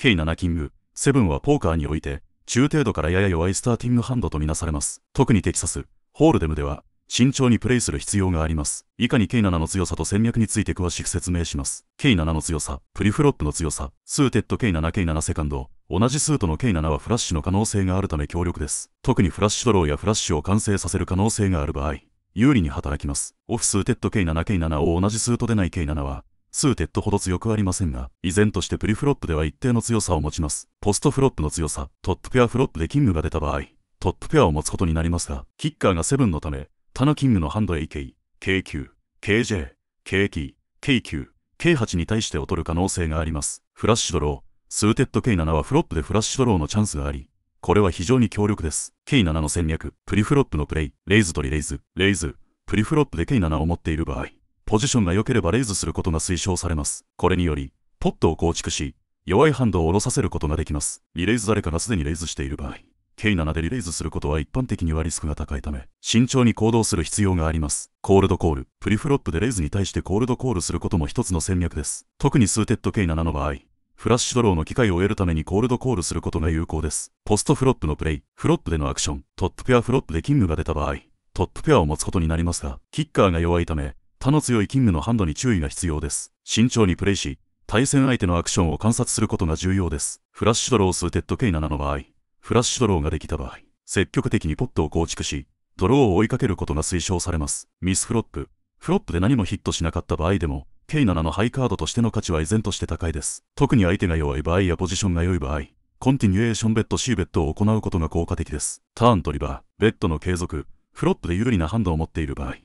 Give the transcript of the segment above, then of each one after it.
k 7キング、7はポーカーにおいて、中程度からやや弱いスターティングハンドとみなされます。特にテキサス、ホールデムでは、慎重にプレイする必要があります。以下に K7 の強さと戦略について詳しく説明します。K7 の強さ、プリフロップの強さ、スーテッド K7、K7 セカンド、同じスートの K7 はフラッシュの可能性があるため強力です。特にフラッシュドローやフラッシュを完成させる可能性がある場合、有利に働きます。オフスーテッド K7、K7 を同じスートでない K7 は、数テッドほど強くありませんが、依然としてプリフロップでは一定の強さを持ちます。ポストフロップの強さ、トップペアフロップでキングが出た場合、トップペアを持つことになりますが、キッカーがセブンのため、他のキングのハンド AK、K9、KJ、KK、K9、K8 に対して劣る可能性があります。フラッシュドロー、スーテッド K7 はフロップでフラッシュドローのチャンスがあり、これは非常に強力です。K7 の戦略、プリフロップのプレイ、レイズとリレイズ、レイズ、プリフロップで K7 を持っている場合、ポジションが良ければレイズすることが推奨されます。これにより、ポットを構築し、弱いハンドを下ろさせることができます。リレイズ誰かがすでにレイズしている場合、k 7でリレイズすることは一般的にはリスクが高いため、慎重に行動する必要があります。コールドコール、プリフロップでレイズに対してコールドコールすることも一つの戦略です。特にスーテッド K7 の場合、フラッシュドローの機会を得るためにコールドコールすることが有効です。ポストフロップのプレイ、フロップでのアクション、トップペアフロップでキングが出た場合、トップペアを持つことになりますが、キッカーが弱いため、他の強いキングのハンドに注意が必要です。慎重にプレイし、対戦相手のアクションを観察することが重要です。フラッシュドロー数テッド K7 の場合、フラッシュドローができた場合、積極的にポットを構築し、ドローを追いかけることが推奨されます。ミスフロップ。フロップで何もヒットしなかった場合でも、K7 のハイカードとしての価値は依然として高いです。特に相手が弱い場合やポジションが良い場合、コンティニュエーションベッド C ベッドを行うことが効果的です。ターンとリバー、ベッドの継続、フロップで有利なハンドを持っている場合、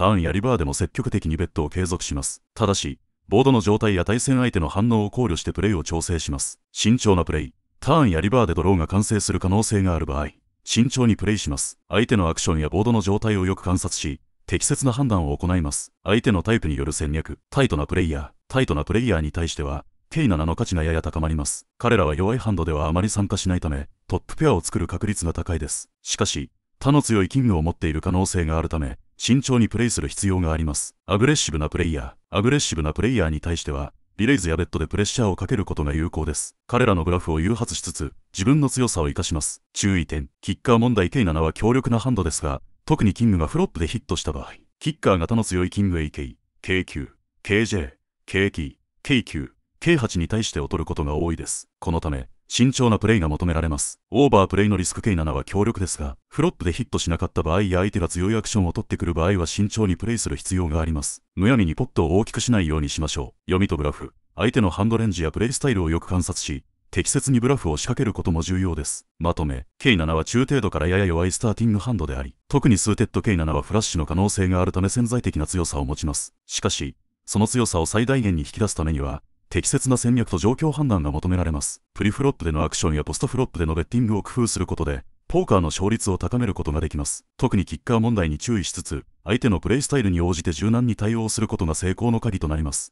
ターンやリバーでも積極的にベッドを継続します。ただし、ボードの状態や対戦相手の反応を考慮してプレイを調整します。慎重なプレイ。ターンやリバーでドローが完成する可能性がある場合、慎重にプレイします。相手のアクションやボードの状態をよく観察し、適切な判断を行います。相手のタイプによる戦略、タイトなプレイヤー、タイトなプレイヤーに対しては、軽イナの価値がやや高まります。彼らは弱いハンドではあまり参加しないため、トップペアを作る確率が高いです。しかし、他の強いキングを持っている可能性があるため、慎重にプレイする必要があります。アグレッシブなプレイヤー。アグレッシブなプレイヤーに対しては、リレイズやベッドでプレッシャーをかけることが有効です。彼らのグラフを誘発しつつ、自分の強さを活かします。注意点。キッカー問題 K7 は強力なハンドですが、特にキングがフロップでヒットした場合、キッカー型の強いキング AK、K9、KJ、KK、K9、K8 に対して劣ることが多いです。このため、慎重なプレイが求められます。オーバープレイのリスク計7は強力ですが、フロップでヒットしなかった場合や相手が強いアクションを取ってくる場合は慎重にプレイする必要があります。むやみにポットを大きくしないようにしましょう。読みとブラフ。相手のハンドレンジやプレイスタイルをよく観察し、適切にブラフを仕掛けることも重要です。まとめ、K7 は中程度からやや弱いスターティングハンドであり、特にスーテッド K7 はフラッシュの可能性があるため潜在的な強さを持ちます。しかし、その強さを最大限に引き出すためには、適切な戦略と状況判断が求められます。プリフロップでのアクションやポストフロップでのベッティングを工夫することで、ポーカーの勝率を高めることができます。特にキッカー問題に注意しつつ、相手のプレイスタイルに応じて柔軟に対応することが成功の鍵となります。